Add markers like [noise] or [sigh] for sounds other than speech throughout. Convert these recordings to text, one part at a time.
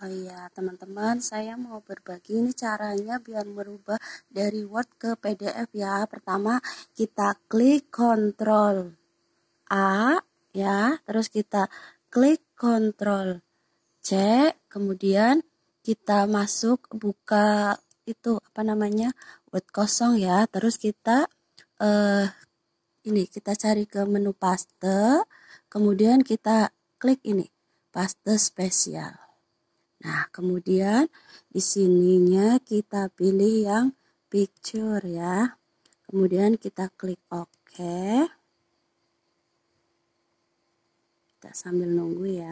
Oh iya, teman-teman, saya mau berbagi ini caranya biar merubah dari Word ke PDF ya. Pertama, kita klik Ctrl A ya, terus kita klik Ctrl C, kemudian kita masuk buka itu apa namanya? Word kosong ya. Terus kita eh ini kita cari ke menu paste, kemudian kita klik ini, paste spesial. Nah, kemudian di sininya kita pilih yang picture ya. Kemudian kita klik OK. Kita sambil nunggu ya.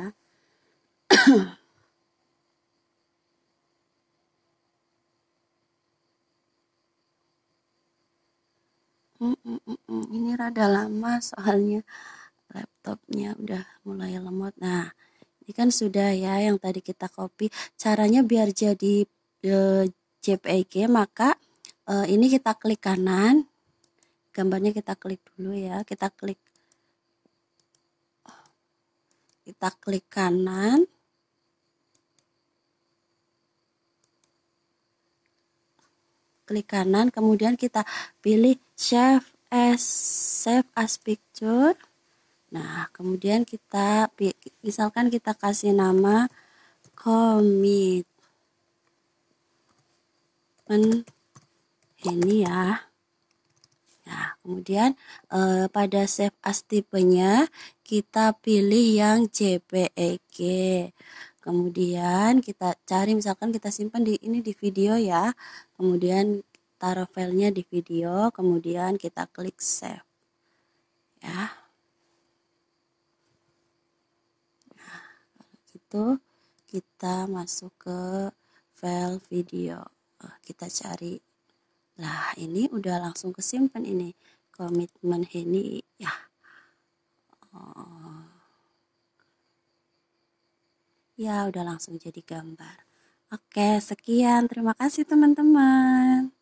[coughs] Mm, mm, mm, Ini rada lama soalnya laptopnya udah mulai lemot. Nah, ini kan sudah ya yang tadi kita copy caranya biar jadi e, JPEG maka e, ini kita klik kanan gambarnya kita klik dulu ya kita klik kita klik kanan klik kanan kemudian kita pilih save as save as picture Nah, kemudian kita misalkan kita kasih nama komitmen ini ya. Nah, kemudian eh, pada save as tipenya kita pilih yang JPEG. Kemudian kita cari misalkan kita simpan di ini di video ya. Kemudian taruh filenya di video, kemudian kita klik save. itu kita masuk ke file video eh, kita cari lah ini udah langsung kesimpan ini komitmen ini ya oh. ya udah langsung jadi gambar oke sekian terima kasih teman-teman